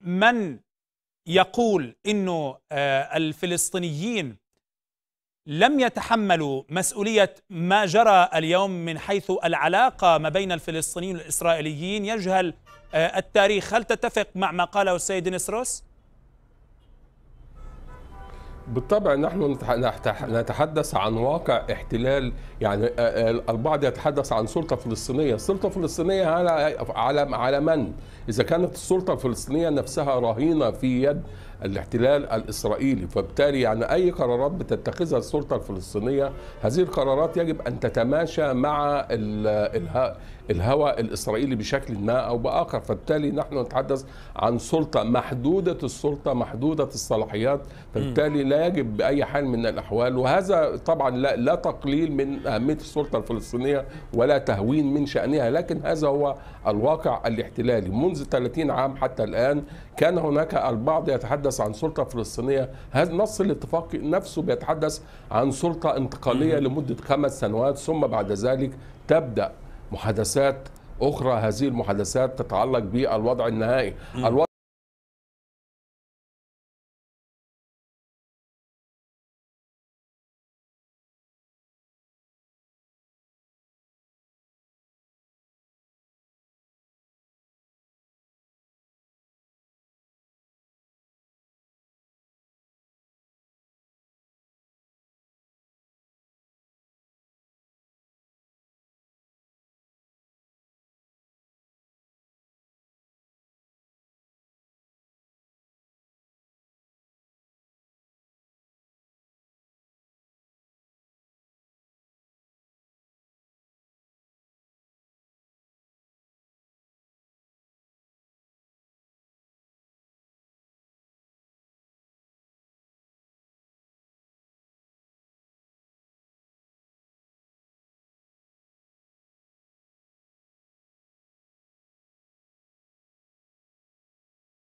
من يقول انه آه، الفلسطينيين لم يتحملوا مسؤوليه ما جرى اليوم من حيث العلاقه ما بين الفلسطينيين والاسرائيليين يجهل آه، التاريخ هل تتفق مع ما قاله السيد نسروس؟ بالطبع نحن نتحدث عن واقع احتلال يعني البعض يتحدث عن سلطه فلسطينيه، السلطه الفلسطينيه على على على من؟ اذا كانت السلطه الفلسطينيه نفسها رهينه في يد الاحتلال الاسرائيلي، فبالتالي يعني اي قرارات بتتخذها السلطه الفلسطينيه هذه القرارات يجب ان تتماشى مع الهوى الاسرائيلي بشكل ما او باخر، فبالتالي نحن نتحدث عن سلطه محدوده السلطه محدوده الصلاحيات، فبالتالي لا يجب باي حال من الاحوال وهذا طبعا لا, لا تقليل من اهميه السلطه الفلسطينيه ولا تهوين من شانها لكن هذا هو الواقع الاحتلالي منذ 30 عام حتى الان كان هناك البعض يتحدث عن سلطه فلسطينيه هذا نص الاتفاق نفسه بيتحدث عن سلطه انتقاليه لمده خمس سنوات ثم بعد ذلك تبدا محادثات اخرى هذه المحادثات تتعلق بالوضع النهائي